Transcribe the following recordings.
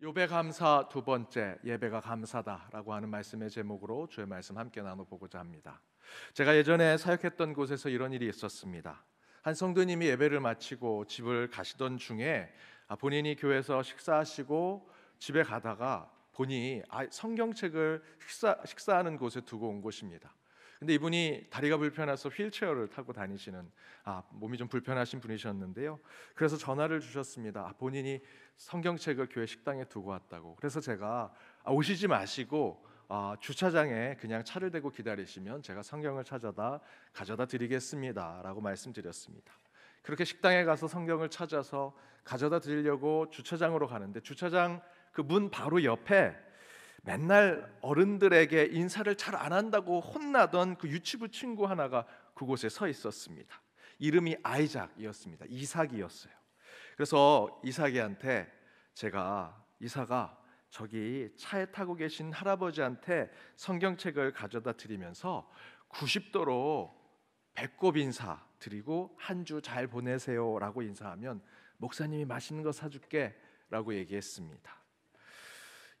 요배 감사 두 번째 예배가 감사다라고 하는 말씀의 제목으로 주의 말씀 함께 나눠보고자 합니다. 제가 예전에 사역했던 곳에서 이런 일이 있었습니다. 한 성도님이 예배를 마치고 집을 가시던 중에 아, 본인이 교회에서 식사하시고 집에 가다가 보니 아, 성경책을 식사 식사하는 곳에 두고 온 것입니다. 근데 이분이 다리가 불편해서 휠체어를 타고 다니시는 아 몸이 좀 불편하신 분이셨는데요. 그래서 전화를 주셨습니다. 아, 본인이 성경책을 교회 식당에 두고 왔다고. 그래서 제가 아, 오시지 마시고 아, 주차장에 그냥 차를 대고 기다리시면 제가 성경을 찾아다 가져다 드리겠습니다라고 말씀드렸습니다. 그렇게 식당에 가서 성경을 찾아서 가져다 드리려고 주차장으로 가는데 주차장 그 문 바로 옆에 맨날 어른들에게 인사를 잘 안 한다고 혼나던 그 유치부 친구 하나가 그곳에 서 있었습니다. 이름이 아이작이었습니다. 이삭이었어요. 그래서 이삭이한테 제가 이삭아 저기 차에 타고 계신 할아버지한테 성경책을 가져다 드리면서 90도로 배꼽 인사 드리고 한 주 잘 보내세요라고 인사하면 목사님이 맛있는 거 사줄게라고 얘기했습니다.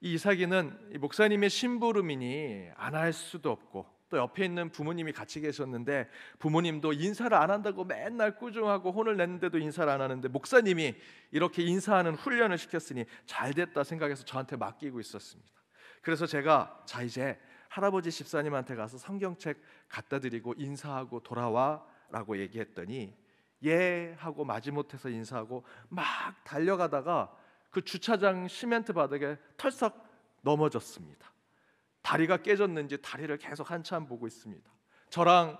이 이삭이는 이 목사님의 심부름이니 안 할 수도 없고 또 옆에 있는 부모님이 같이 계셨는데 부모님도 인사를 안 한다고 맨날 꾸중하고 혼을 냈는데도 인사를 안 하는데 목사님이 이렇게 인사하는 훈련을 시켰으니 잘 됐다 생각해서 저한테 맡기고 있었습니다. 그래서 제가 자 이제 할아버지 집사님한테 가서 성경책 갖다 드리고 인사하고 돌아와라고 얘기했더니 예 하고 마지못해서 인사하고 막 달려가다가 그 주차장 시멘트 바닥에 털썩 넘어졌습니다. 다리가 깨졌는지 다리를 계속 한참 보고 있습니다. 저랑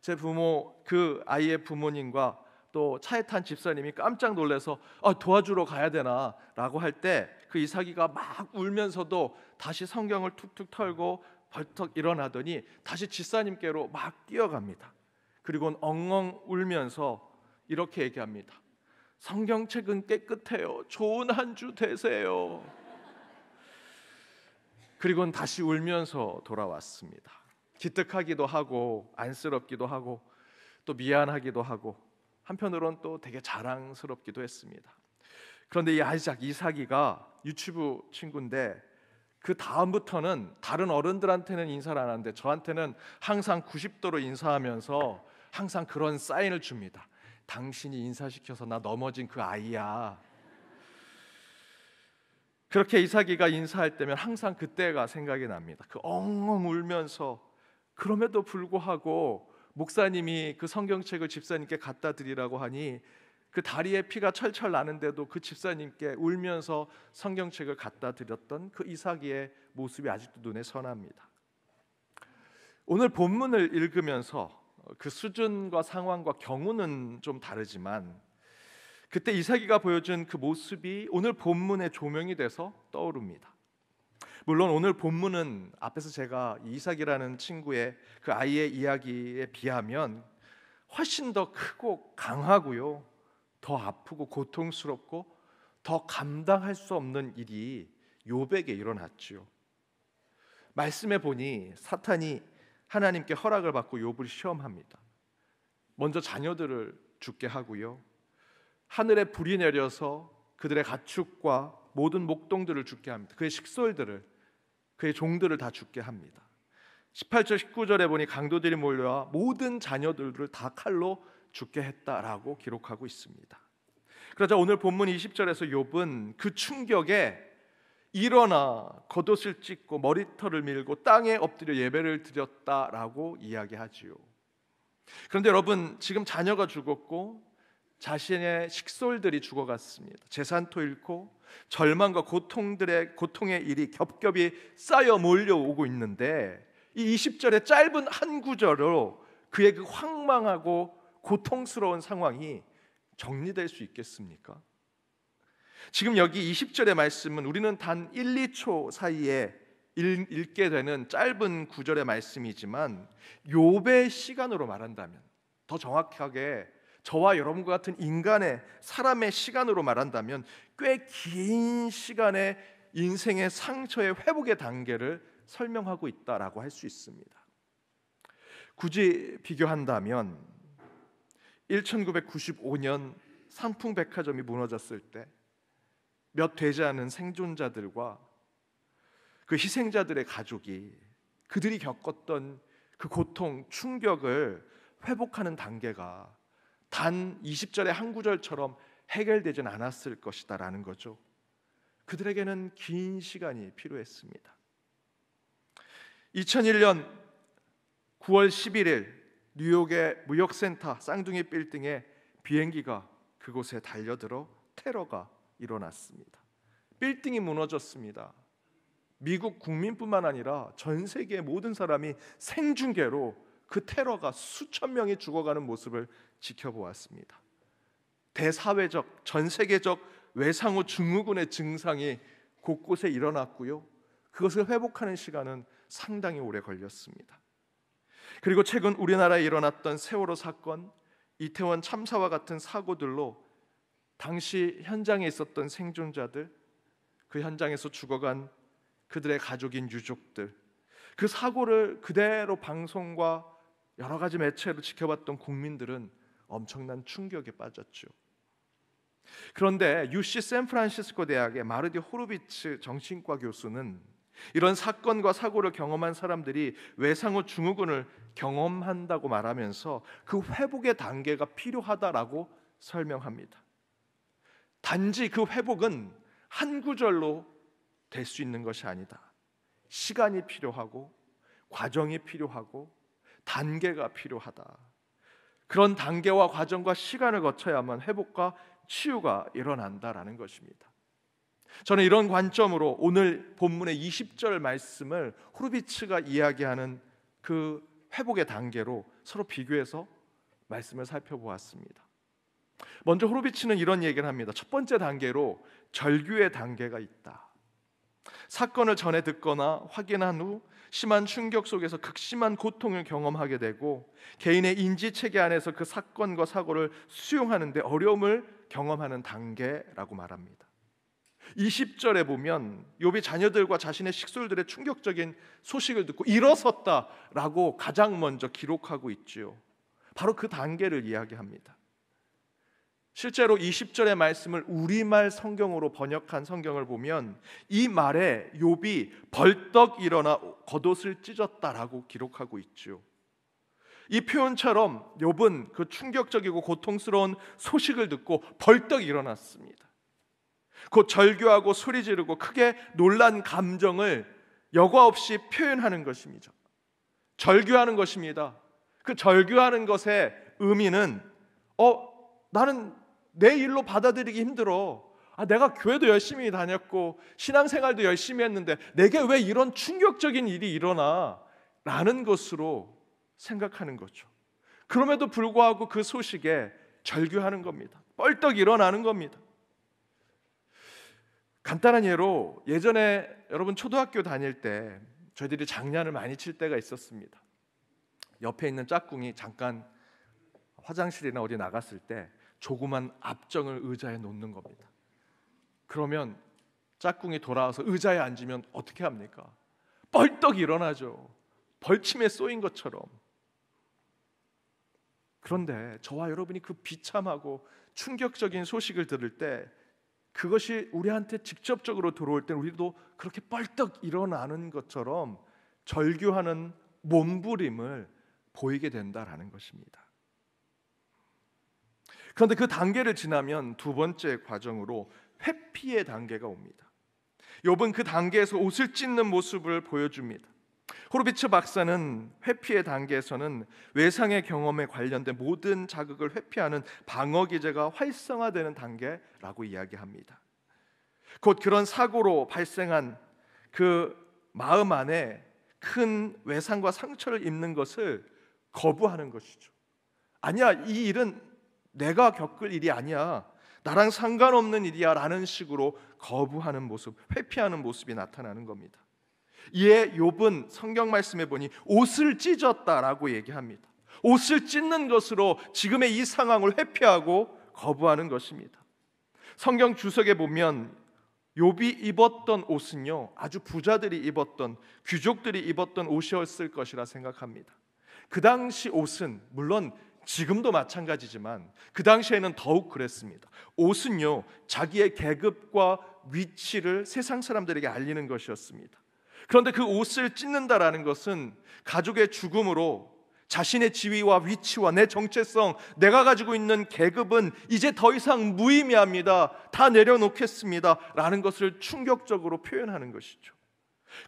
제 부모 그 아이의 부모님과 또 차에 탄 집사님이 깜짝 놀래서 아, 도와주러 가야 되나라고 할 때 그 이삭이가 막 울면서도 다시 성경을 툭툭 털고 벌떡 일어나더니 다시 집사님께로 막 뛰어갑니다. 그리고 엉엉 울면서 이렇게 얘기합니다. 성경책은 깨끗해요. 좋은 한 주 되세요. 그리고는 다시 울면서 돌아왔습니다. 기특하기도 하고 안쓰럽기도 하고 또 미안하기도 하고 한편으론 또 되게 자랑스럽기도 했습니다. 그런데 이 아이작 이삭이가 유튜브 친구인데 그 다음부터는 다른 어른들한테는 인사를 안 하는데 저한테는 항상 90도로 인사하면서 항상 그런 사인을 줍니다. 당신이 인사시켜서 나 넘어진 그 아이야. 그렇게 이삭이가 인사할 때면 항상 그때가 생각이 납니다. 그 엉엉 울면서 그럼에도 불구하고 목사님이 그 성경책을 집사님께 갖다 드리라고 하니 그 다리에 피가 철철 나는데도 그 집사님께 울면서 성경책을 갖다 드렸던 그 이삭이의 모습이 아직도 눈에 선합니다. 오늘 본문을 읽으면서 어, 그 수준과 상황과 경우는 좀 다르지만 그때 이사기가 보여준 그 모습이 오늘 본문의 조명이 돼서 떠오릅니다. 물론 오늘 본문은 앞에서 제가 이삭이라는 친구의 그 아이의 이야기에 비하면 훨씬 더 크고 강하고요. 더 아프고 고통스럽고 더 감당할 수 없는 일이 요백에 일어났지요. 말씀해 보니 사탄이 하나님께 허락을 받고 욥을 시험합니다. 먼저 자녀들을 죽게 하고요. 하늘에 불이 내려서 그들의 가축과 모든 목동들을 죽게 합니다. 그의 식솔들을 그의 종들을 다 죽게 합니다. 18절 19절에 보니 강도들이 몰려와 모든 자녀들을 다 칼로 죽게 했다라고 기록하고 있습니다. 그러자 오늘 본문 20절에서 욥은 그 충격에 일어나 겉옷을 찢고 머리털을 밀고 땅에 엎드려 예배를 드렸다라고 이야기하지요. 그런데 여러분 지금 자녀가 죽었고 자신의 식솔들이 죽어갔습니다. 재산도 잃고 절망과 고통들의 고통의 일이 겹겹이 쌓여 몰려오고 있는데 이 20절의 짧은 한 구절로 그의 그 황망하고 고통스러운 상황이 정리될 수 있겠습니까? 지금 여기 20절의 말씀은 우리는 단 1, 2초 사이에 읽, 게 되는 짧은 구절의 말씀이지만 요배 시간으로 말한다면 더 정확하게 저와 여러분과 같은 인간의 사람의 시간으로 말한다면 꽤 긴 시간의 인생의 상처의 회복의 단계를 설명하고 있다라고 할 수 있습니다. 굳이 비교한다면 1995년 상풍백화점이 무너졌을 때몇 되지 않은 생존자들과 그 희생자들의 가족이 그들이 겪었던 그 고통, 충격을 회복하는 단계가 단 20절의 한 구절처럼 해결되진 않았을 것이다라는 거죠. 그들에게는 긴 시간이 필요했습니다. 2001년 9월 11일 뉴욕의 무역센터 쌍둥이 빌딩에 비행기가 그곳에 달려들어 테러가 일어났습니다. 빌딩이 무너졌습니다. 미국 국민뿐만 아니라 전 세계 모든 사람이 생중계로 그 테러가 수천 명이 죽어가는 모습을 지켜보았습니다. 대사회적, 전 세계적 외상후 증후군의 증상이 곳곳에 일어났고요. 그것을 회복하는 시간은 상당히 오래 걸렸습니다. 그리고 최근 우리나라에 일어났던 세월호 사건, 이태원 참사와 같은 사고들로 당시 현장에 있었던 생존자들, 그 현장에서 죽어간 그들의 가족인 유족들, 그 사고를 그대로 방송과 여러 가지 매체로 지켜봤던 국민들은 엄청난 충격에 빠졌죠. 그런데 UC 샌프란시스코 대학의 마르디 호르비츠 정신과 교수는 이런 사건과 사고를 경험한 사람들이 외상후 증후군을 경험한다고 말하면서 그 회복의 단계가 필요하다라고 설명합니다. 단지 그 회복은 한 구절로 될 수 있는 것이 아니다. 시간이 필요하고 과정이 필요하고 단계가 필요하다. 그런 단계와 과정과 시간을 거쳐야만 회복과 치유가 일어난다라는 것입니다. 저는 이런 관점으로 오늘 본문의 20절 말씀을 호르비츠가 이야기하는 그 회복의 단계로 서로 비교해서 말씀을 살펴보았습니다. 먼저 호로비치는 이런 얘기를 합니다. 첫 번째 단계로 절규의 단계가 있다. 사건을 전해 듣거나 확인한 후 심한 충격 속에서 극심한 고통을 경험하게 되고 개인의 인지 체계 안에서 그 사건과 사고를 수용하는데 어려움을 경험하는 단계라고 말합니다. 20절에 보면 요비 자녀들과 자신의 식솔들의 충격적인 소식을 듣고 일어섰다라고 가장 먼저 기록하고 있지요. 바로 그 단계를 이야기합니다. 실제로 20절의 말씀을 우리말 성경으로 번역한 성경을 보면 이 말에 욥이 벌떡 일어나 겉옷을 찢었다라고 기록하고 있죠. 이 표현처럼 욥은 그 충격적이고 고통스러운 소식을 듣고 벌떡 일어났습니다. 곧 절규하고 소리 지르고 크게 놀란 감정을 여과 없이 표현하는 것입니다. 절규하는 것입니다. 그 절규하는 것의 의미는 어 나는 내 일로 받아들이기 힘들어. 아, 내가 교회도 열심히 다녔고 신앙생활도 열심히 했는데 내게 왜 이런 충격적인 일이 일어나? 라는 것으로 생각하는 거죠. 그럼에도 불구하고 그 소식에 절규하는 겁니다. 뻘떡 일어나는 겁니다. 간단한 예로 예전에 여러분 초등학교 다닐 때 저희들이 장난을 많이 칠 때가 있었습니다. 옆에 있는 짝꿍이 잠깐 화장실이나 어디 나갔을 때 조그만 압정을 의자에 놓는 겁니다. 그러면 짝꿍이 돌아와서 의자에 앉으면 어떻게 합니까? 벌떡 일어나죠. 벌침에 쏘인 것처럼. 그런데 저와 여러분이 그 비참하고 충격적인 소식을 들을 때 그것이 우리한테 직접적으로 들어올 때 우리도 그렇게 벌떡 일어나는 것처럼 절규하는 몸부림을 보이게 된다라는 것입니다. 그런데 그 단계를 지나면 두 번째 과정으로 회피의 단계가 옵니다. 욥은 그 단계에서 옷을 찢는 모습을 보여줍니다. 호르비츠 박사는 회피의 단계에서는 외상의 경험에 관련된 모든 자극을 회피하는 방어 기제가 활성화되는 단계라고 이야기합니다. 곧 그런 사고로 발생한 그 마음 안에 큰 외상과 상처를 입는 것을 거부하는 것이죠. 아니야, 이 일은 내가 겪을 일이 아니야. 나랑 상관없는 일이야 라는 식으로 거부하는 모습, 회피하는 모습이 나타나는 겁니다. 이에 욥은 성경 말씀에 보니 옷을 찢었다라고 얘기합니다. 옷을 찢는 것으로 지금의 이 상황을 회피하고 거부하는 것입니다. 성경 주석에 보면 욥이 입었던 옷은요. 아주 부자들이 입었던 귀족들이 입었던 옷이었을 것이라 생각합니다. 그 당시 옷은 물론 지금도 마찬가지지만 그 당시에는 더욱 그랬습니다. 옷은요, 자기의 계급과 위치를 세상 사람들에게 알리는 것이었습니다. 그런데 그 옷을 찢는다라는 것은 가족의 죽음으로 자신의 지위와 위치와 내 정체성, 내가 가지고 있는 계급은 이제 더 이상 무의미합니다. 다 내려놓겠습니다. 라는 것을 충격적으로 표현하는 것이죠.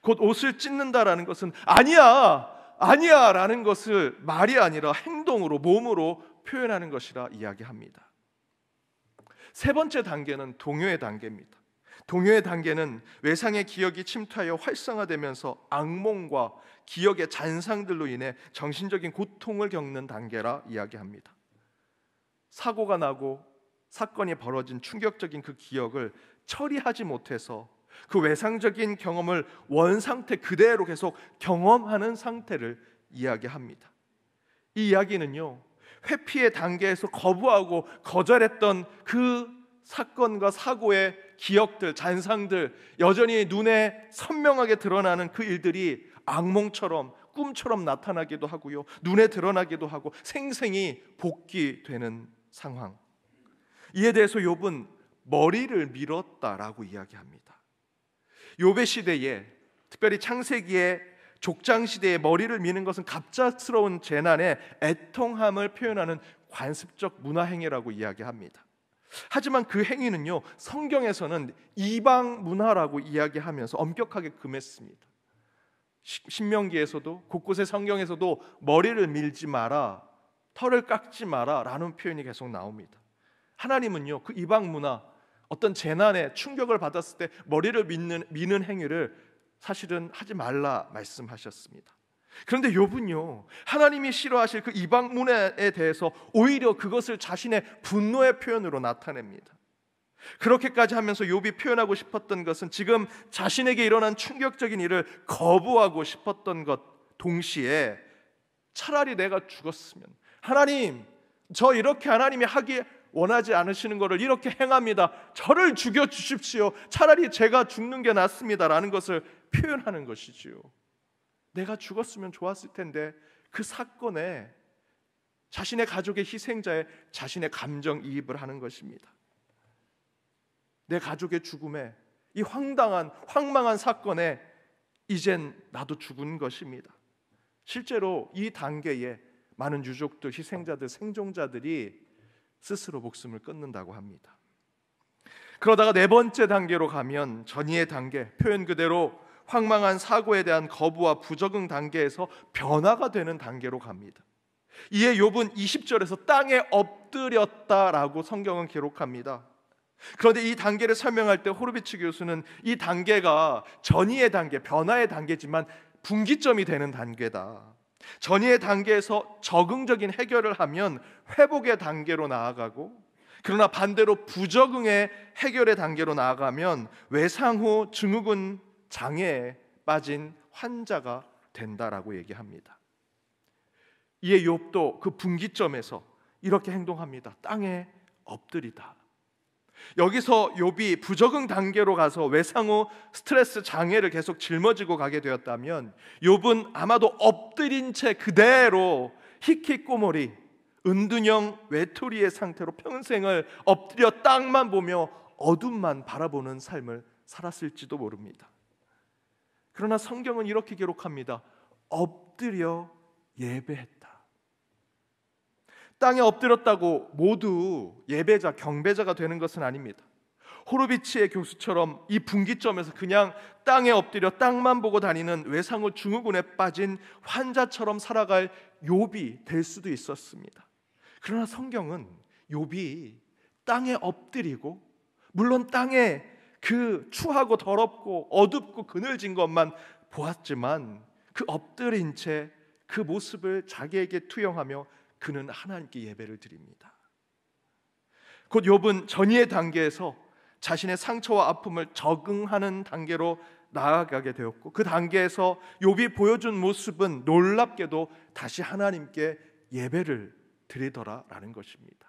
곧 옷을 찢는다라는 것은 아니야! 아니야 라는 것을 말이 아니라 행동으로 몸으로 표현하는 것이라 이야기합니다. 세 번째 단계는 동요의 단계입니다. 동요의 단계는 외상의 기억이 침투하여 활성화되면서 악몽과 기억의 잔상들로 인해 정신적인 고통을 겪는 단계라 이야기합니다. 사고가 나고 사건이 벌어진 충격적인 그 기억을 처리하지 못해서 그 외상적인 경험을 원 상태 그대로 계속 경험하는 상태를 이야기합니다. 이 이야기는요, 회피의 단계에서 거부하고 거절했던 그 사건과 사고의 기억들, 잔상들, 여전히 눈에 선명하게 드러나는 그 일들이 악몽처럼, 꿈처럼 나타나기도 하고요, 눈에 드러나기도 하고 생생히 복귀되는 상황. 이에 대해서 욥은 머리를 밀었다라고 이야기합니다. 요배 시대에 특별히 창세기에 족장 시대에 머리를 미는 것은 갑작스러운 재난에 애통함을 표현하는 관습적 문화 행위라고 이야기합니다. 하지만 그 행위는요 성경에서는 이방 문화라고 이야기하면서 엄격하게 금했습니다. 신명기에서도 곳곳의 성경에서도 머리를 밀지 마라, 털을 깎지 마라라는 표현이 계속 나옵니다. 하나님은요 그 이방 문화 어떤 재난에 충격을 받았을 때 머리를 미는, 미는 행위를 사실은 하지 말라 말씀하셨습니다. 그런데 욥은요 하나님이 싫어하실 그 이방 문에 대해서 오히려 그것을 자신의 분노의 표현으로 나타냅니다. 그렇게까지 하면서 욥이 표현하고 싶었던 것은 지금 자신에게 일어난 충격적인 일을 거부하고 싶었던 것 동시에 차라리 내가 죽었으면 하나님 저 이렇게 하나님이 하기 원하지 않으시는 것을 이렇게 행합니다. 저를 죽여 주십시오. 차라리 제가 죽는 게 낫습니다라는 것을 표현하는 것이지요. 내가 죽었으면 좋았을 텐데 그 사건에 자신의 가족의 희생자에 자신의 감정 이입을 하는 것입니다. 내 가족의 죽음에 이 황당한 황망한 사건에 이젠 나도 죽은 것입니다. 실제로 이 단계에 많은 유족들, 희생자들, 생존자들이 스스로 목숨을 끊는다고 합니다. 그러다가 네 번째 단계로 가면 전이의 단계, 표현 그대로 황망한 사고에 대한 거부와 부적응 단계에서 변화가 되는 단계로 갑니다. 이에 욥은 20절에서 땅에 엎드렸다라고 성경은 기록합니다. 그런데 이 단계를 설명할 때 호르비츠 교수는 이 단계가 전이의 단계, 변화의 단계지만 분기점이 되는 단계다. 전이의 단계에서 적응적인 해결을 하면 회복의 단계로 나아가고 그러나 반대로 부적응의 해결의 단계로 나아가면 외상 후 증후군 장애에 빠진 환자가 된다라고 얘기합니다. 이에 욥도 그 분기점에서 이렇게 행동합니다. 땅에 엎드리다. 여기서 욥이 부적응 단계로 가서 외상후 스트레스 장애를 계속 짊어지고 가게 되었다면 욥은 아마도 엎드린 채 그대로 히키꼬모리 은둔형 외톨이의 상태로 평생을 엎드려 땅만 보며 어둠만 바라보는 삶을 살았을지도 모릅니다. 그러나 성경은 이렇게 기록합니다. 엎드려 예배했다. 땅에 엎드렸다고 모두 예배자, 경배자가 되는 것은 아닙니다. 호르비치의 교수처럼 이 분기점에서 그냥 땅에 엎드려 땅만 보고 다니는 외상후 증후군에 빠진 환자처럼 살아갈 욥이 될 수도 있었습니다. 그러나 성경은 욥이 땅에 엎드리고 물론 땅에 그 추하고 더럽고 어둡고 그늘진 것만 보았지만 그 엎드린 채 그 모습을 자기에게 투영하며 그는 하나님께 예배를 드립니다. 곧 욥은 전이의 단계에서 자신의 상처와 아픔을 적응하는 단계로 나아가게 되었고 그 단계에서 욥이 보여준 모습은 놀랍게도 다시 하나님께 예배를 드리더라라는 것입니다.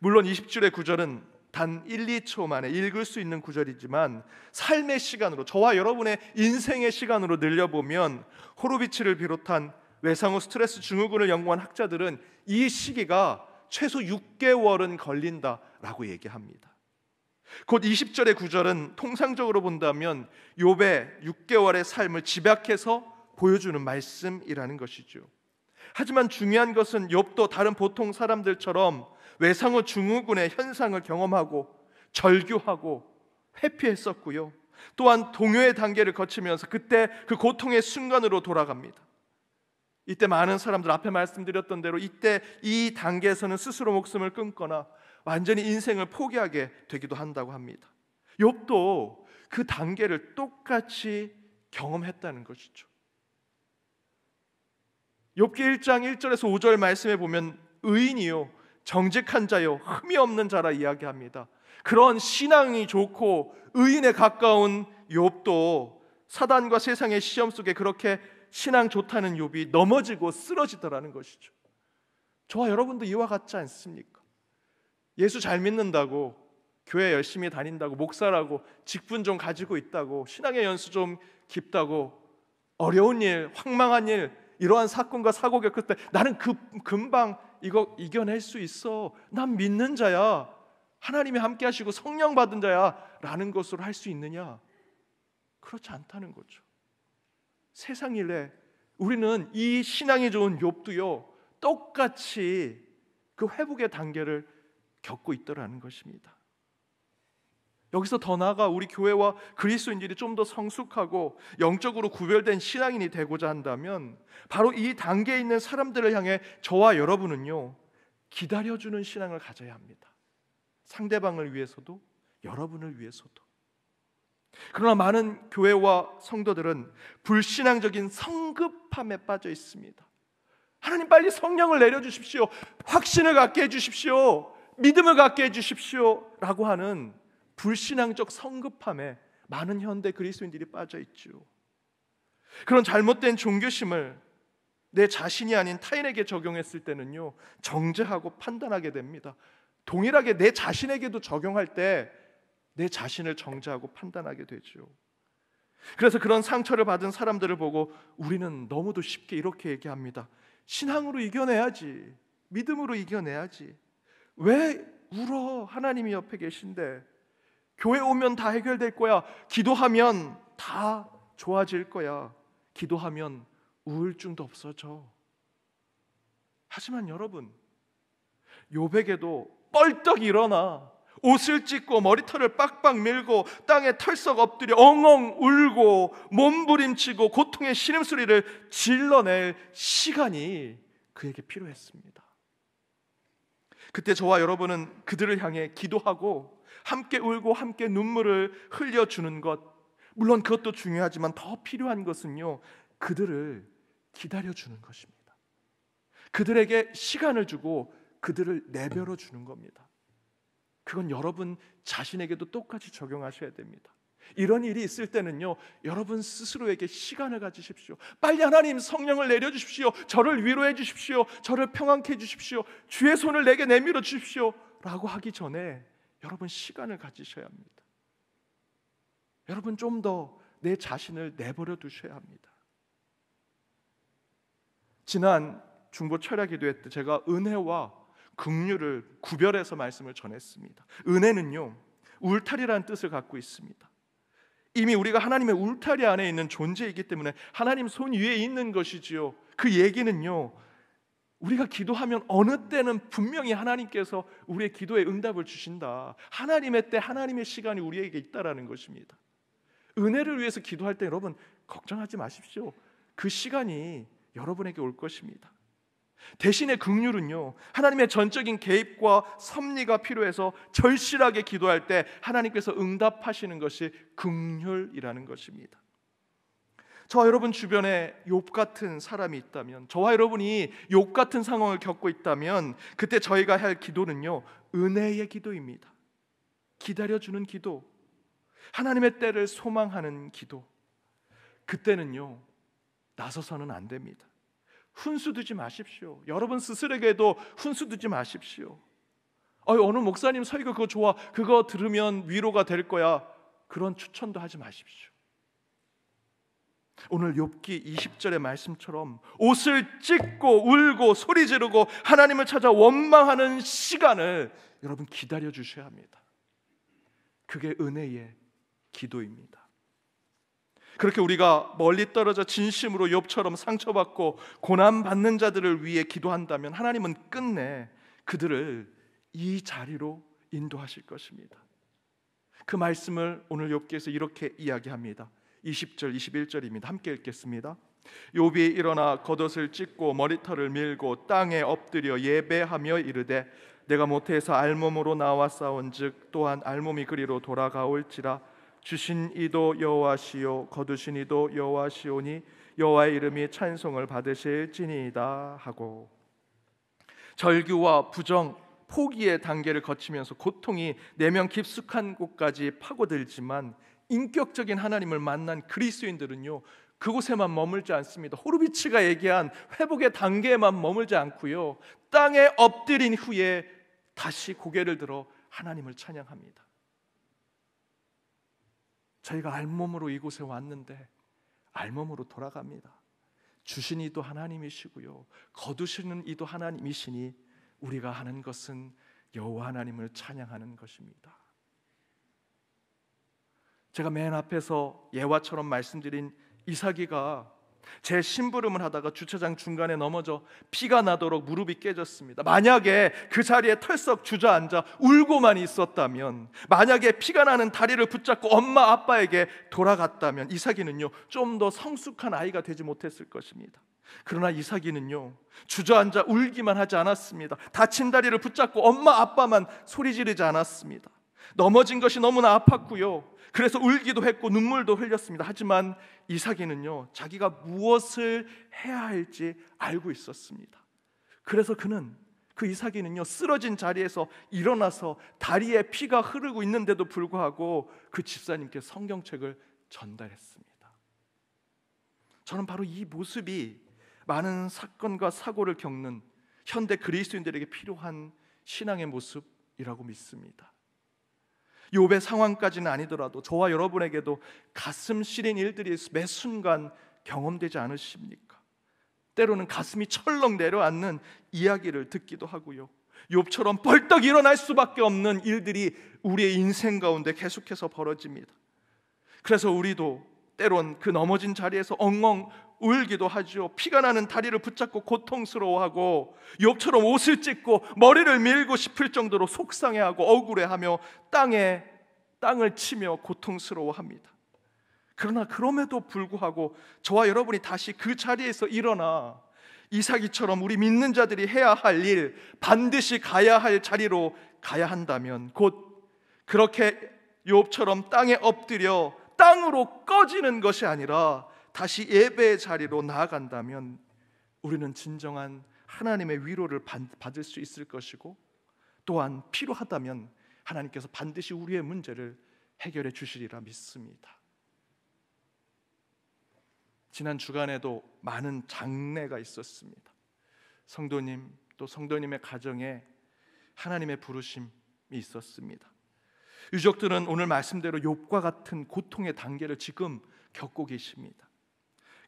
물론 20줄의 구절은 단 1, 2초 만에 읽을 수 있는 구절이지만 삶의 시간으로 저와 여러분의 인생의 시간으로 늘려보면 호로비치를 비롯한 외상후 스트레스 증후군을 연구한 학자들은 이 시기가 최소 6개월은 걸린다라고 얘기합니다. 곧 20절의 구절은 통상적으로 본다면 요배 6개월의 삶을 집약해서 보여주는 말씀이라는 것이죠. 하지만 중요한 것은 욥도 다른 보통 사람들처럼 외상후 증후군의 현상을 경험하고 절규하고 회피했었고요. 또한 동요의 단계를 거치면서 그때 그 고통의 순간으로 돌아갑니다. 이때 많은 사람들 앞에 말씀드렸던 대로 이때 이 단계에서는 스스로 목숨을 끊거나 완전히 인생을 포기하게 되기도 한다고 합니다. 욥도 그 단계를 똑같이 경험했다는 것이죠. 욥기 1장 1절에서 5절 말씀에 보면 의인이요 정직한 자요 흠이 없는 자라 이야기합니다. 그런 신앙이 좋고 의인에 가까운 욥도 사단과 세상의 시험 속에 그렇게 신앙 좋다는 욥이 넘어지고 쓰러지더라는 것이죠. 저와 여러분도 이와 같지 않습니까? 예수 잘 믿는다고 교회 열심히 다닌다고 목사라고 직분 좀 가지고 있다고 신앙의 연수 좀 깊다고 어려운 일, 황망한 일, 이러한 사건과 사고 겪을 때 나는 그 금방 이거 이겨낼 수 있어. 난 믿는 자야. 하나님이 함께 하시고 성령 받은 자야라는 것으로 할 수 있느냐? 그렇지 않다는 거죠. 세상 일래 우리는 이 신앙이 좋은 욥도요 똑같이 그 회복의 단계를 겪고 있더라는 것입니다. 여기서 더 나아가 우리 교회와 그리스도인들이 좀 더 성숙하고 영적으로 구별된 신앙인이 되고자 한다면 바로 이 단계에 있는 사람들을 향해 저와 여러분은요 기다려주는 신앙을 가져야 합니다. 상대방을 위해서도 여러분을 위해서도 그러나 많은 교회와 성도들은 불신앙적인 성급함에 빠져 있습니다. 하나님 빨리 성령을 내려 주십시오. 확신을 갖게 해 주십시오. 믿음을 갖게 해 주십시오라고 하는 불신앙적 성급함에 많은 현대 그리스도인들이 빠져 있죠. 그런 잘못된 종교심을 내 자신이 아닌 타인에게 적용했을 때는요, 정죄하고 판단하게 됩니다. 동일하게 내 자신에게도 적용할 때내 자신을 정죄하고 판단하게 되지요. 그래서 그런 상처를 받은 사람들을 보고 우리는 너무도 쉽게 이렇게 얘기합니다. 신앙으로 이겨내야지. 믿음으로 이겨내야지. 왜 울어? 하나님이 옆에 계신데. 교회 오면 다 해결될 거야. 기도하면 다 좋아질 거야. 기도하면 우울증도 없어져. 하지만 여러분, 요백에도 뻘떡 일어나 옷을 찢고 머리털을 빡빡 밀고 땅에 털썩 엎드려 엉엉 울고 몸부림치고 고통의 신음소리를 질러낼 시간이 그에게 필요했습니다. 그때 저와 여러분은 그들을 향해 기도하고 함께 울고 함께 눈물을 흘려주는 것 물론 그것도 중요하지만 더 필요한 것은요 그들을 기다려주는 것입니다. 그들에게 시간을 주고 그들을 내버려 주는 겁니다. 그건 여러분 자신에게도 똑같이 적용하셔야 됩니다. 이런 일이 있을 때는요, 여러분 스스로에게 시간을 가지십시오. 빨리 하나님 성령을 내려주십시오. 저를 위로해 주십시오. 저를 평안케 해 주십시오. 주의 손을 내게 내밀어 주십시오. 라고 하기 전에 여러분 시간을 가지셔야 합니다. 여러분 좀 더 내 자신을 내버려 두셔야 합니다. 지난 중보 철야 기도회 때 제가 은혜와 긍류를 구별해서 말씀을 전했습니다. 은혜는요 울타리라는 뜻을 갖고 있습니다. 이미 우리가 하나님의 울타리 안에 있는 존재이기 때문에 하나님 손 위에 있는 것이지요. 그 얘기는요 우리가 기도하면 어느 때는 분명히 하나님께서 우리의 기도에 응답을 주신다. 하나님의 때 하나님의 시간이 우리에게 있다라는 것입니다. 은혜를 위해서 기도할 때 여러분 걱정하지 마십시오. 그 시간이 여러분에게 올 것입니다. 대신에 극률은요 하나님의 전적인 개입과 섭리가 필요해서 절실하게 기도할 때 하나님께서 응답하시는 것이 극률이라는 것입니다. 저와 여러분 주변에 욥 같은 사람이 있다면 저와 여러분이 욥 같은 상황을 겪고 있다면 그때 저희가 할 기도는요 은혜의 기도입니다. 기다려주는 기도, 하나님의 때를 소망하는 기도. 그때는요 나서서는 안 됩니다. 훈수 두지 마십시오. 여러분 스스로에게도 훈수 두지 마십시오. 어, 어느 목사님 설교 그거 좋아. 그거 들으면 위로가 될 거야. 그런 추천도 하지 마십시오. 오늘 욥기 20절의 말씀처럼 옷을 찢고 울고 소리 지르고 하나님을 찾아 원망하는 시간을 여러분 기다려 주셔야 합니다. 그게 은혜의 기도입니다. 그렇게 우리가 멀리 떨어져 진심으로 욥처럼 상처받고 고난 받는 자들을 위해 기도한다면 하나님은 끝내 그들을 이 자리로 인도하실 것입니다. 그 말씀을 오늘 욥기서 이렇게 이야기합니다. 20절 21절입니다. 함께 읽겠습니다. 욥이 일어나 겉옷을 찢고 머리털을 밀고 땅에 엎드려 예배하며 이르되 내가 모태서 알몸으로 나와 싸운즉 또한 알몸이 그리로 돌아가올지라 주신 이도 여호와시요 거두신 이도 여호와시오니 여호와의 이름이 찬송을 받으실지니이다 하고 절규와 부정 포기의 단계를 거치면서 고통이 내면 깊숙한 곳까지 파고들지만 인격적인 하나님을 만난 그리스인들은요 그곳에만 머물지 않습니다. 호르비츠가 얘기한 회복의 단계에만 머물지 않고요. 땅에 엎드린 후에 다시 고개를 들어 하나님을 찬양합니다. 저희가 알몸으로 이곳에 왔는데 알몸으로 돌아갑니다. 주신 이도 하나님이시고요. 거두시는 이도 하나님이시니 우리가 하는 것은 여호와 하나님을 찬양하는 것입니다. 제가 맨 앞에서 예화처럼 말씀드린 이삭이가 제 심부름을 하다가 주차장 중간에 넘어져 피가 나도록 무릎이 깨졌습니다. 만약에 그 자리에 털썩 주저앉아 울고만 있었다면, 만약에 피가 나는 다리를 붙잡고 엄마 아빠에게 돌아갔다면 이삭이는요 좀 더 성숙한 아이가 되지 못했을 것입니다. 그러나 이삭이는요 주저앉아 울기만 하지 않았습니다. 다친 다리를 붙잡고 엄마 아빠만 소리 지르지 않았습니다. 넘어진 것이 너무나 아팠고요. 그래서 울기도 했고 눈물도 흘렸습니다. 하지만 이삭에는요, 자기가 무엇을 해야 할지 알고 있었습니다. 그래서 그는 그 이삭이는요, 쓰러진 자리에서 일어나서 다리에 피가 흐르고 있는데도 불구하고 그 집사님께 성경책을 전달했습니다. 저는 바로 이 모습이 많은 사건과 사고를 겪는 현대 그리스도인들에게 필요한 신앙의 모습이라고 믿습니다. 욥의 상황까지는 아니더라도 저와 여러분에게도 가슴 시린 일들이 매 순간 경험되지 않으십니까? 때로는 가슴이 철렁 내려앉는 이야기를 듣기도 하고요. 욥처럼 벌떡 일어날 수밖에 없는 일들이 우리의 인생 가운데 계속해서 벌어집니다. 그래서 우리도 때론 그 넘어진 자리에서 엉엉 울기도 하죠. 피가 나는 다리를 붙잡고 고통스러워하고 욥처럼 옷을 찢고 머리를 밀고 싶을 정도로 속상해하고 억울해하며 땅에 땅을 치며 고통스러워합니다. 그러나 그럼에도 불구하고 저와 여러분이 다시 그 자리에서 일어나 이삭이처럼 우리 믿는 자들이 해야 할 일, 반드시 가야 할 자리로 가야 한다면 곧 그렇게 욥처럼 땅에 엎드려 땅으로 꺼지는 것이 아니라 다시 예배의 자리로 나아간다면 우리는 진정한 하나님의 위로를 받을 수 있을 것이고 또한 필요하다면 하나님께서 반드시 우리의 문제를 해결해 주시리라 믿습니다. 지난 주간에도 많은 장례가 있었습니다. 성도님 또 성도님의 가정에 하나님의 부르심이 있었습니다. 유족들은 오늘 말씀대로 욥과 같은 고통의 단계를 지금 겪고 계십니다.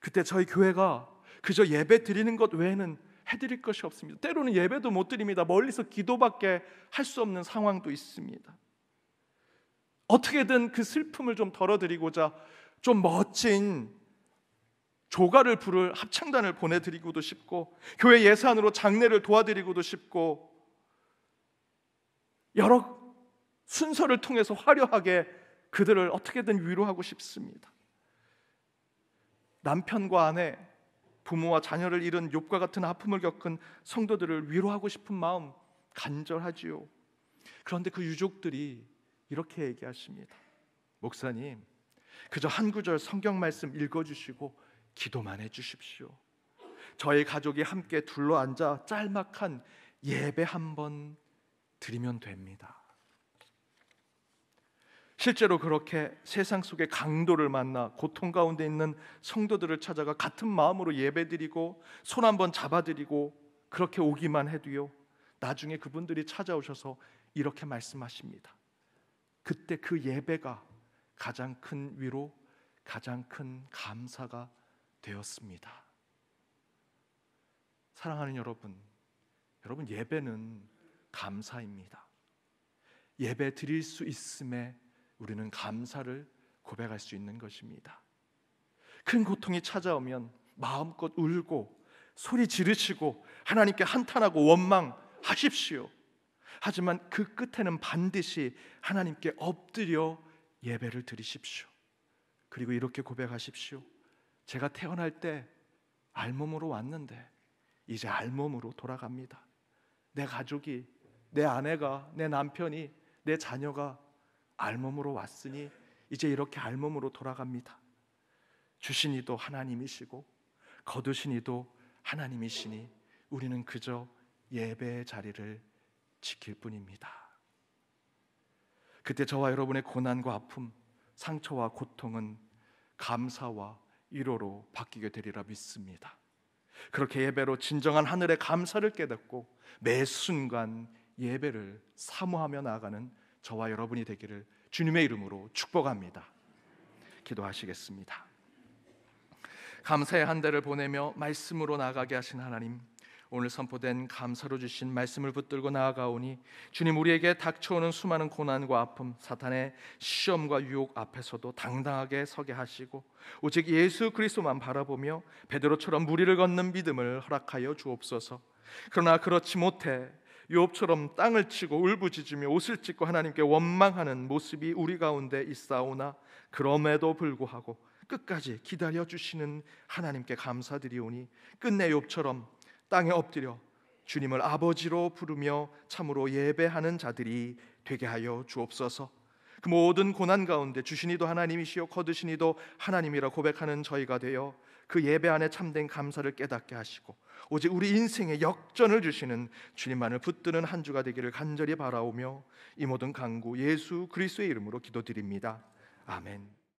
그때 저희 교회가 그저 예배 드리는 것 외에는 해드릴 것이 없습니다. 때로는 예배도 못 드립니다. 멀리서 기도밖에 할 수 없는 상황도 있습니다. 어떻게든 그 슬픔을 좀 덜어드리고자 좀 멋진 조가를 부를 합창단을 보내드리고도 싶고 교회 예산으로 장례를 도와드리고도 싶고 여러 순서를 통해서 화려하게 그들을 어떻게든 위로하고 싶습니다. 남편과 아내, 부모와 자녀를 잃은 욕과 같은 아픔을 겪은 성도들을 위로하고 싶은 마음 간절하지요. 그런데 그 유족들이 이렇게 얘기하십니다. 목사님, 그저 한 구절 성경 말씀 읽어 주시고 기도만 해 주십시오. 저희 가족이 함께 둘러앉아 짤막한 예배 한 번 드리면 됩니다. 실제로 그렇게 세상 속의 강도를 만나 고통 가운데 있는 성도들을 찾아가 같은 마음으로 예배드리고 손 한번 잡아드리고 그렇게 오기만 해도요. 나중에 그분들이 찾아오셔서 이렇게 말씀하십니다. 그때 그 예배가 가장 큰 위로, 가장 큰 감사가 되었습니다. 사랑하는 여러분, 여러분 예배는 감사입니다. 예배 드릴 수 있음에 우리는 감사를 고백할 수 있는 것입니다. 큰 고통이 찾아오면 마음껏 울고 소리 지르시고 하나님께 한탄하고 원망하십시오. 하지만 그 끝에는 반드시 하나님께 엎드려 예배를 드리십시오. 그리고 이렇게 고백하십시오. 제가 태어날 때 알몸으로 왔는데 이제 알몸으로 돌아갑니다. 내 가족이, 내 아내가, 내 남편이, 내 자녀가 알몸으로 왔으니 이제 이렇게 알몸으로 돌아갑니다. 주신 이도 하나님이시고 거두신 이도 하나님이시니 우리는 그저 예배의 자리를 지킬 뿐입니다. 그때 저와 여러분의 고난과 아픔, 상처와 고통은 감사와 위로로 바뀌게 되리라 믿습니다. 그렇게 예배로 진정한 하늘의 감사를 깨닫고 매 순간 예배를 사모하며 나아가는 저와 여러분이 되기를 주님의 이름으로 축복합니다. 기도하시겠습니다. 감사의 한 달을 보내며 말씀으로 나가게 하신 하나님, 오늘 선포된 감사로 주신 말씀을 붙들고 나아가오니 주님 우리에게 닥쳐오는 수많은 고난과 아픔, 사탄의 시험과 유혹 앞에서도 당당하게 서게 하시고 오직 예수 그리스도만 바라보며 베드로처럼 무리를 걷는 믿음을 허락하여 주옵소서. 그러나 그렇지 못해 욥처럼 땅을 치고 울부짖으며 옷을 찢고 하나님께 원망하는 모습이 우리 가운데 있사오나 그럼에도 불구하고 끝까지 기다려 주시는 하나님께 감사드리오니 끝내 욥처럼 땅에 엎드려 주님을 아버지로 부르며 참으로 예배하는 자들이 되게 하여 주옵소서. 그 모든 고난 가운데 주신이도 하나님이시요 거두신이도 하나님이라 고백하는 저희가 되어 그 예배 안에 참된 감사를 깨닫게 하시고 오직 우리 인생의 역전을 주시는 주님만을 붙드는 한 주가 되기를 간절히 바라오며 이 모든 간구 예수 그리스도의 이름으로 기도드립니다. 아멘.